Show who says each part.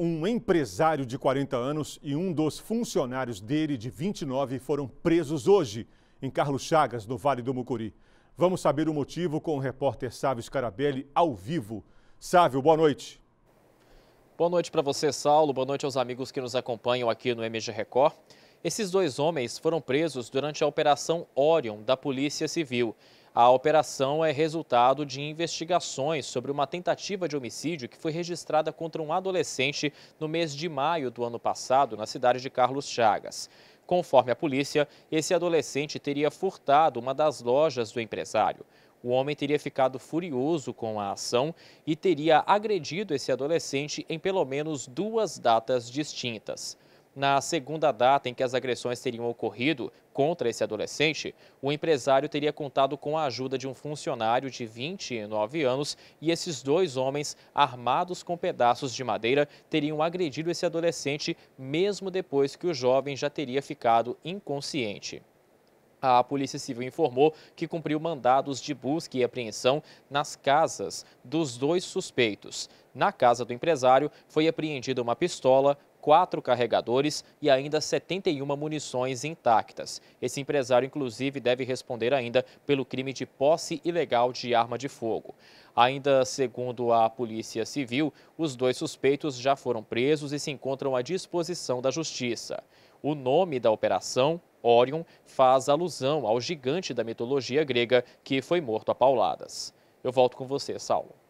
Speaker 1: Um empresário de 40 anos e um dos funcionários dele, de 29, foram presos hoje em Carlos Chagas, no Vale do Mucuri. Vamos saber o motivo com o repórter Sávio Scarabelli ao vivo. Sávio, boa noite. Boa noite para
Speaker 2: você, Saulo. Boa noite aos amigos que nos acompanham aqui no MG Record. Esses dois homens foram presos durante a Operação Orion da Polícia Civil. A operação é resultado de investigações sobre uma tentativa de homicídio que foi registrada contra um adolescente no mês de maio do ano passado, na cidade de Carlos Chagas. Conforme a polícia, esse adolescente teria furtado uma das lojas do empresário. O homem teria ficado furioso com a ação e teria agredido esse adolescente em pelo menos duas datas distintas. Na segunda data em que as agressões teriam ocorrido contra esse adolescente, o empresário teria contado com a ajuda de um funcionário de 29 anos e esses dois homens, armados com pedaços de madeira, teriam agredido esse adolescente mesmo depois que o jovem já teria ficado inconsciente. A Polícia Civil informou que cumpriu mandados de busca e apreensão nas casas dos dois suspeitos. Na casa do empresário foi apreendida uma pistola, quatro carregadores e ainda 71 munições intactas. Esse empresário, inclusive, deve responder ainda pelo crime de posse ilegal de arma de fogo. Ainda segundo a Polícia Civil, os dois suspeitos já foram presos e se encontram à disposição da Justiça. O nome da operação, Orion, faz alusão ao gigante da mitologia grega que foi morto a pauladas. Eu volto com você, Saulo.